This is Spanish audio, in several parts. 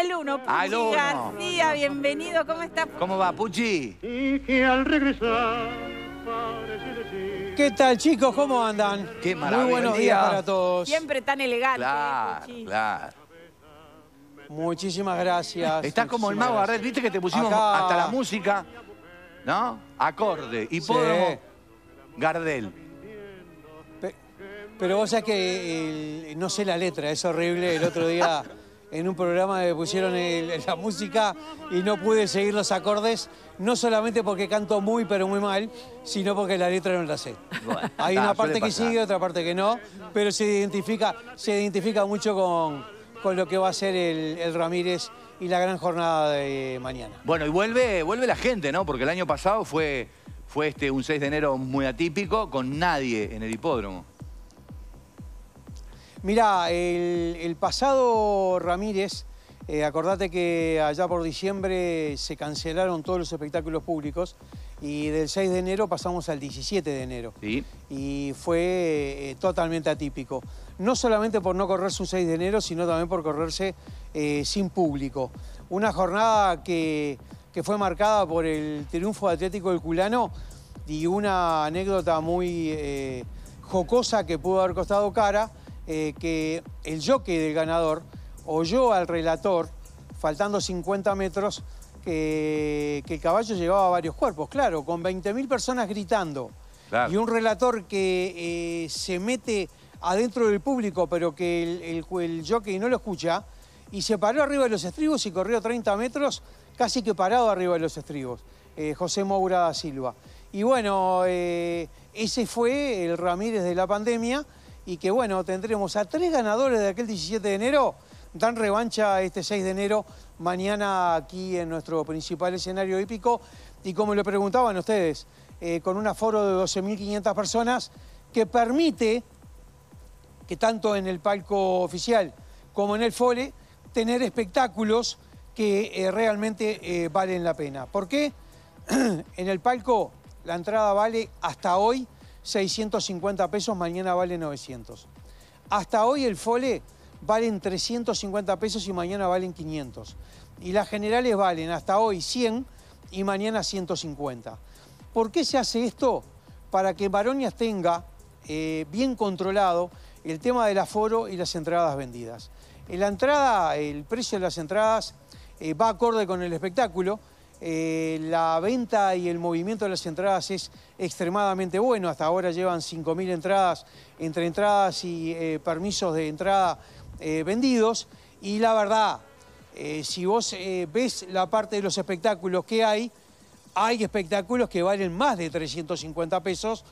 Aluno, Puchi García. Bienvenido, ¿cómo estás? ¿Cómo va, Puchi? Y al regresar ¿Qué tal, chicos? ¿Cómo andan? Qué Muy buenos días para todos. Siempre tan elegante, ¿eh, Claro, Puchi. Muchísimas gracias. Estás como el mago Arred, viste que te pusimos hasta la música, ¿no? Acorde, y sí. Gardel. pero vos sabés que no sé la letra, es horrible. El otro día en un programa me pusieron la música y no pude seguir los acordes, no solamente porque canto muy pero muy mal, sino porque la letra no la sé. Hay una parte que sigue, otra parte que no, pero se identifica, se identifica mucho con, con lo que va a ser el, el Ramírez y la gran jornada de mañana. Bueno, y vuelve, vuelve la gente, ¿no? Porque el año pasado fue, fue este, un 6 de enero muy atípico, con nadie en el hipódromo. Mira, el, pasado Ramírez, eh, acordate que allá por diciembre se cancelaron todos los espectáculos públicos y del 6 de enero pasamos al 17 de enero. Y fue eh, totalmente atípico. No solamente por no correr su 6 de enero, sino también por correrse eh, sin público. Una jornada que, que, fue marcada por el triunfo atlético del culano y una anécdota muy jocosa que pudo haber costado cara eh, que el jockey del ganador oyó al relator, faltando 50 metros, que, el caballo llevaba varios cuerpos, claro, con 20.000 personas gritando. Y un relator que eh, se mete adentro del público, pero que el, el, jockey no lo escucha, y se paró arriba de los estribos y corrió 30 metros, casi que parado arriba de los estribos, eh, José Moura da Silva. Y bueno, ese fue el Ramírez de la pandemia y que bueno, tendremos a tres ganadores de aquel 17 de enero. Dan revancha este 6 de enero, mañana aquí en nuestro principal escenario hípico. Y como le preguntaban ustedes, eh, con un aforo de 12.500 personas que permite que tanto en el palco oficial como en el fole tener espectáculos que eh, realmente eh, valen la pena. ¿Por qué? en el palco la entrada vale hasta hoy 650 pesos, mañana vale 900. Hasta hoy el Fole valen 350 pesos y mañana valen 500. Y las generales valen hasta hoy 100 y mañana 150. ¿Por qué se hace esto? Para que Baronias tenga eh, bien controlado el tema del aforo y las entradas vendidas. la entrada, el precio de las entradas eh, va acorde con el espectáculo, eh, la venta y el movimiento de las entradas es extremadamente bueno. Hasta ahora llevan 5.000 entradas entre entradas y eh, permisos de entrada eh, vendidos. Y la verdad, si vos ves la parte de los espectáculos que hay, hay espectáculos que valen más de 350 pesos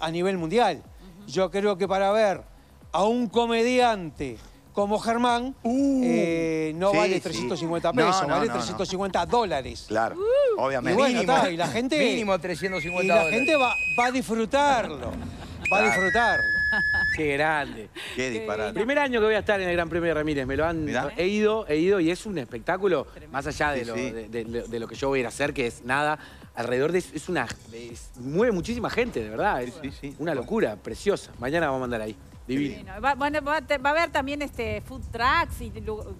a nivel mundial. Yo creo que para ver a un comediante como Germán, uh. eh, no vale 350 pesos, vale 350 dólares. Claro, obviamente. mínimo, y la gente, mínimo 350 Y la gente va, a disfrutarlo, va a disfrutarlo. Qué grande. Qué disparate. Primer año que voy a estar en el Gran Premio de Ramírez. Me lo han... He ido, he ido y es un espectáculo, más allá de, lo, de, lo que yo voy a ir a hacer, que es nada, alrededor de... Es una... mueve muchísima gente, de verdad. Es una locura, preciosa. Mañana vamos a mandar ahí. Va, bueno, va, a haber también este food trucks y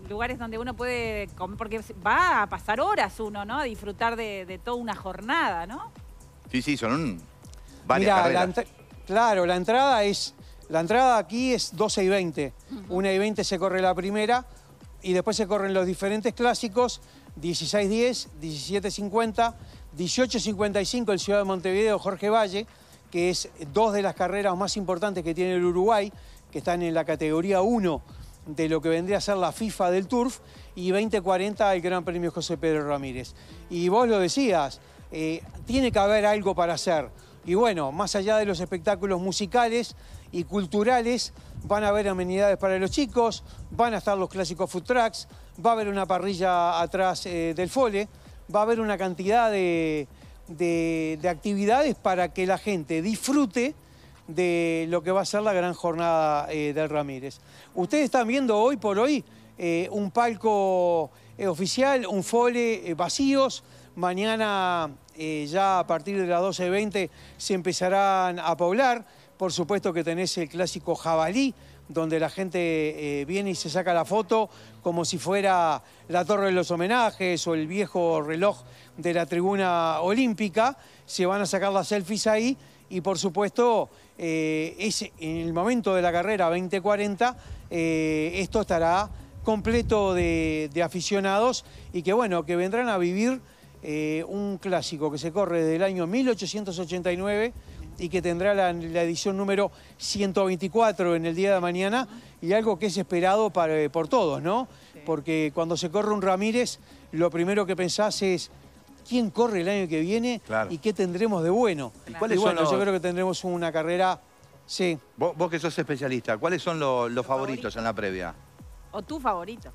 lugares donde uno puede comer, porque va a pasar horas uno, ¿no? A disfrutar de, toda una jornada, ¿no? Sí, sí, son un... varias carreras. claro, la entrada es... La entrada aquí es 12 y 20. 1 y 20 se corre la primera y después se corren los diferentes clásicos 16-10, 17-50, 18-55 el Ciudad de Montevideo, Jorge Valle, que es dos de las carreras más importantes que tiene el Uruguay, que están en la categoría 1 de lo que vendría a ser la FIFA del Turf, y 2040 el Gran Premio José Pedro Ramírez. Y vos lo decías, eh, tiene que haber algo para hacer. Y bueno, más allá de los espectáculos musicales y culturales, van a haber amenidades para los chicos, van a estar los clásicos food trucks, va a haber una parrilla atrás eh, del fole, va a haber una cantidad de, de, actividades para que la gente disfrute de lo que va a ser la gran jornada eh, del Ramírez. Ustedes están viendo hoy por hoy eh, un palco eh, oficial, un fole vacíos. Mañana ya a partir de las 12.20 se empezarán a poblar. Por supuesto que tenés el clásico jabalí donde la gente eh, viene y se saca la foto como si fuera la Torre de los Homenajes o el viejo reloj de la tribuna olímpica. Se van a sacar las selfies ahí y por supuesto eh, en el momento de la carrera 2040 eh, esto estará completo de, de, aficionados y que bueno, que vendrán a vivir un clásico que se corre desde el año 1889 y que tendrá la, edición número 124 en el día de mañana y algo que es esperado eh, por todos, ¿no? Porque cuando se corre un Ramírez, lo primero que pensás es quién corre el año que viene y qué tendremos de bueno. ¿Y, ¿cuáles bueno, yo creo que tendremos una carrera... Sí. Vos, vos que sos especialista, ¿cuáles son los, favoritos, en la previa? O tu favorito.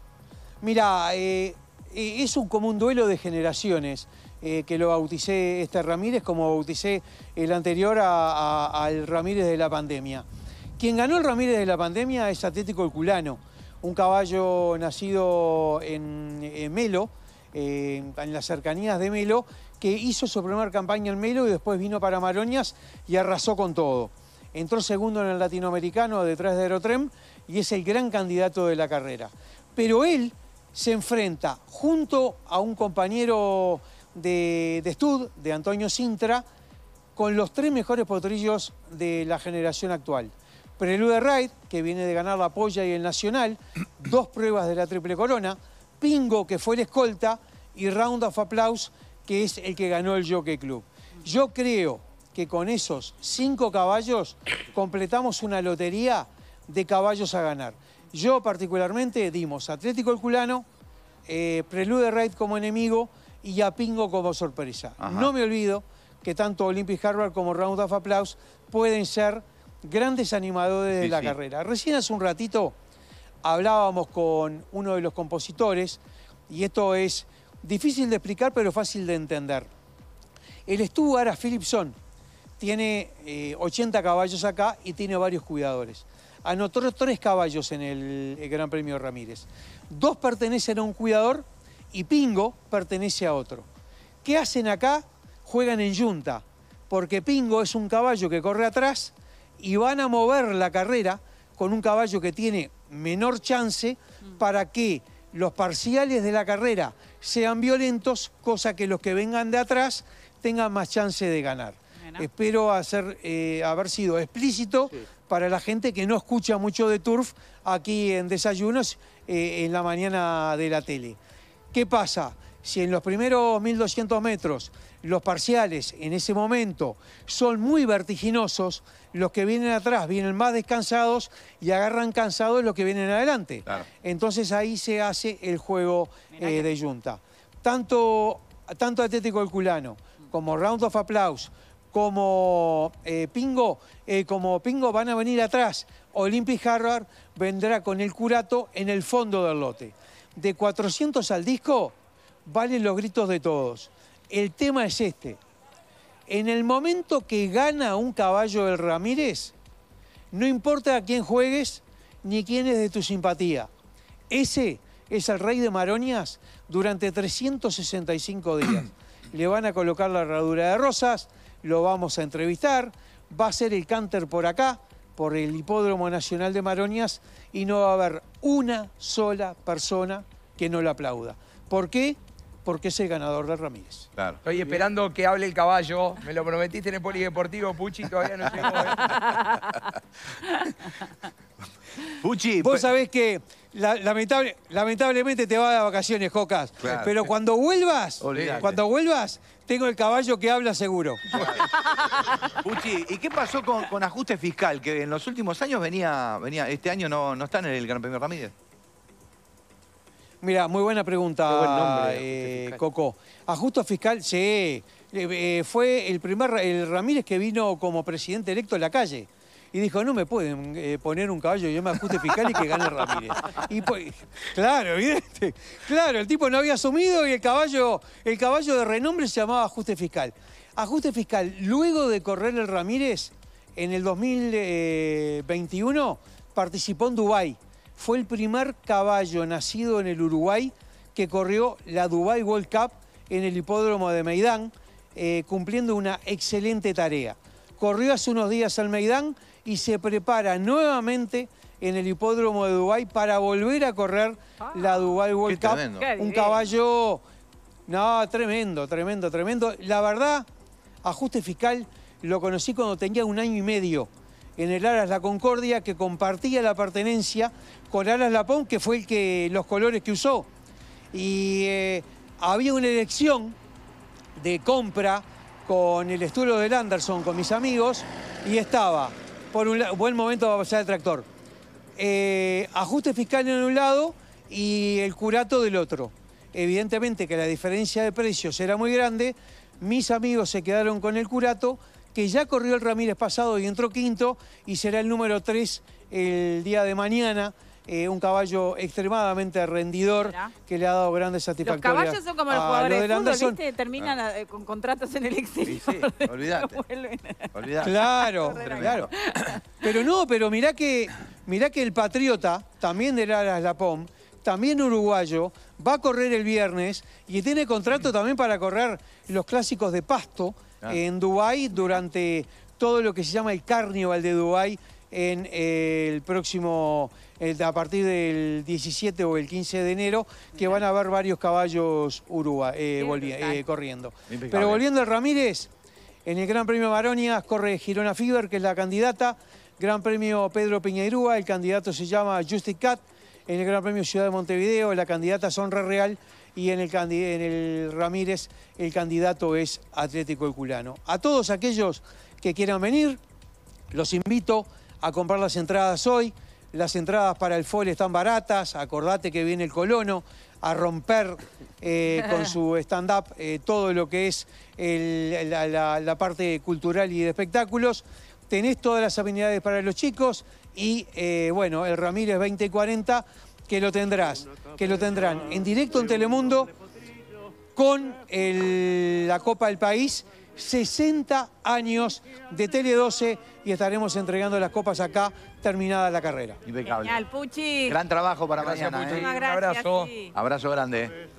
Mira, eh, eh, es un, como un duelo de generaciones. Eh, que lo bauticé este Ramírez como bauticé el anterior al Ramírez de la pandemia. Quien ganó el Ramírez de la pandemia es Atlético El Culano, un caballo nacido en, Melo, eh, en las cercanías de Melo, que hizo su primera campaña en Melo y después vino para Maroñas y arrasó con todo. Entró segundo en el latinoamericano detrás de Aerotrem y es el gran candidato de la carrera. Pero él se enfrenta junto a un compañero de, de Stud, de Antonio Sintra, con los tres mejores potrillos de la generación actual. Prelude Raid, que viene de ganar la Polla y el Nacional, dos pruebas de la Triple Corona, Pingo, que fue el escolta, y Round of Applause, que es el que ganó el Jockey Club. Yo creo que con esos cinco caballos completamos una lotería de caballos a ganar. Yo particularmente dimos Atlético El Culano, eh, Prelude Raid como enemigo, y ya Pingo como sorpresa. No me olvido que tanto Olympic Harvard como Round of Applause pueden ser grandes animadores de la carrera. Recién hace un ratito hablábamos con uno de los compositores y esto es difícil de explicar pero fácil de entender. El estuvo a Philipson tiene 80 eh, caballos acá y tiene varios cuidadores. Anotó tres caballos en el Gran Premio Ramírez. Dos pertenecen a un cuidador y Pingo pertenece a otro. ¿Qué hacen acá? Juegan en yunta, porque Pingo es un caballo que corre atrás y van a mover la carrera con un caballo que tiene menor chance para que los parciales de la carrera sean violentos, cosa que los que vengan de atrás tengan más chance de ganar. Espero eh, haber sido explícito para la gente que no escucha mucho de Turf aquí en Desayunos eh, en la mañana de la tele. ¿Qué pasa? Si en los primeros 1200 metros los parciales en ese momento son muy vertiginosos, los que vienen atrás vienen más descansados y agarran cansados los que vienen adelante. Entonces ahí se hace el juego eh, de yunta. Tanto, tanto Atlético Culano, como Round of Applause, como eh, Pingo, eh, como Pingo van a venir atrás. Olympic Harvard vendrá con el curato en el fondo del lote de 400 al disco, valen los gritos de todos. El tema es este. En el momento que gana un caballo el Ramírez, no importa a quién juegues ni quién es de tu simpatía. Ese es el rey de Maronias durante 365 días. Le van a colocar la herradura de rosas, lo vamos a entrevistar, va a ser el cánter por acá, por el Hipódromo Nacional de Maronias, y no va a haber una sola persona que no lo aplauda. ¿Por qué? Porque es el ganador de Ramírez. Estoy esperando que hable el caballo. Me lo prometiste en el polideportivo, Puchi, todavía no llegó. ¿eh? Puchi. Vos pues- sabés que lamentable, lamentablemente te va de vacaciones, Jocas. Pero cuando vuelvas, cuando vuelvas, tengo el caballo que habla seguro. Uchi, ¿y qué pasó con, ajuste fiscal? Que en los últimos años venía, venía este año no, no en el Gran Premio Ramírez. Mira, muy buena pregunta, nombre, eh, Coco. Ajuste fiscal, sí. Eh, eh, fue el primer, el Ramírez que vino como presidente electo a la calle y dijo, no me pueden eh, poner un caballo yo me ajuste fiscal y que gane Ramírez. Y pues, claro, evidente. Claro, el tipo no había asumido y el caballo, el caballo de renombre se llamaba ajuste fiscal. Ajuste fiscal, luego de correr el Ramírez, en el 2021 eh, participó en Dubái. Fue el primer caballo nacido en el Uruguay que corrió la Dubai World Cup en el hipódromo de Meidán, eh, cumpliendo una excelente tarea corrió hace unos días al Meidán y se prepara nuevamente en el hipódromo de Dubái para volver a correr la ah. Dubai World Cup. Un caballo, tremendo, tremendo, tremendo. La verdad, ajuste fiscal, lo conocí cuando tenía un año y medio en el Aras La Concordia, que compartía la pertenencia con Aras Lapón, que fue el que los colores que usó. Y eh, había una elección de compra con el estudio del Anderson, con mis amigos, y estaba, por un buen momento va a pasar el tractor, eh, ajuste fiscal en un lado y el curato del otro. Evidentemente que la diferencia de precios era muy grande, mis amigos se quedaron con el curato, que ya corrió el Ramírez pasado y entró quinto, y será el número 3 el día de mañana. Eh, un caballo extremadamente rendidor que le ha dado grandes satisfacciones. Los caballos son como los jugadores de fútbol, Terminan ah. eh, con contratos en el exilio... Sí, sí, Claro, claro. Pero no, pero mirá que, mirá que el Patriota, también de la pom también uruguayo, va a correr el viernes y tiene contrato también para correr los clásicos de pasto en Dubái durante todo lo que se llama el Carnival de Dubái, en el próximo, eh, a partir del 17 o el 15 de enero, que van a haber varios caballos Uruguay, eh, eh, corriendo. Pero volviendo al Ramírez, en el Gran Premio Baronias corre Girona Fiber, que es la candidata. Gran Premio Pedro Piñeirúa, el candidato se llama Justy Cat. En el Gran Premio Ciudad de Montevideo, la candidata Sonra Real. Y en el, en el Ramírez, el candidato es Atlético Culano. A todos aquellos que quieran venir, los invito a comprar las entradas hoy. Las entradas para el FOL están baratas. Acordate que viene el colono a romper eh, con su stand-up eh, todo lo que es la, parte cultural y de espectáculos. Tenés todas las habilidades para los chicos y, eh, bueno, el Ramírez 2040, que lo tendrás, que lo tendrán en directo en Telemundo con la Copa del País 60 años de Tele 12 y estaremos entregando las copas acá terminada la carrera. Impecable. Gran trabajo para mañana. Un ¿eh? abrazo. Abrazo grande.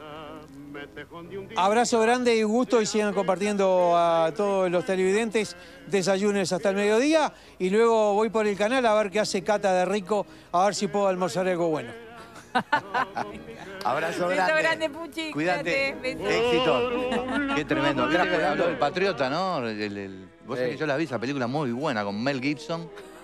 Abrazo grande y gusto y sigan compartiendo a todos los televidentes desayunes hasta el mediodía y luego voy por el canal a ver qué hace Cata de Rico, a ver si puedo almorzar algo bueno. Abrazo grande. Beso grande, Puchi. Cuídate. Éxito. Qué tremendo. Gracias, habló el Patriota, ¿no? vos sabés que yo la vi, esa película muy buena con Mel Gibson.